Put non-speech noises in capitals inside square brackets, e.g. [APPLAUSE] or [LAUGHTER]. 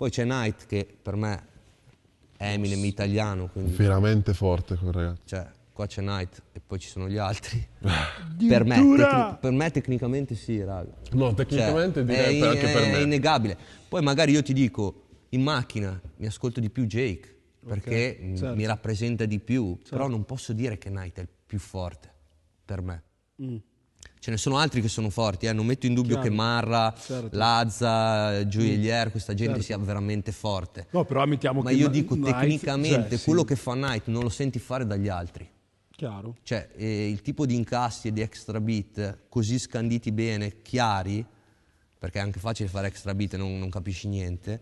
Poi c'è Knight che per me è Eminem italiano. Quindi... Veramente forte quel ragazzo. Cioè, qua c'è Knight e poi ci sono gli altri. [LAUGHS] per, me, tecnic- per, me, tecnicamente sì, raga. No, cioè, tecnicamente cioè, direi anche è, per me. È innegabile. Poi magari io ti dico, in macchina mi ascolto di più Jake perché okay, certo. mi rappresenta di più, certo. però non posso dire che Knight è il più forte per me. Mm ce ne sono altri che sono forti, eh? non metto in dubbio Chiaro, che Marra, certo. Lazza, Gioiellier, mm, questa gente certo. sia veramente forte. No, però ammettiamo Ma che io N- dico Knight, tecnicamente cioè, quello sì. che fa Knight non lo senti fare dagli altri. Chiaro. Cioè eh, il tipo di incassi e di extra beat così scanditi bene, chiari, perché è anche facile fare extra beat e non, non capisci niente,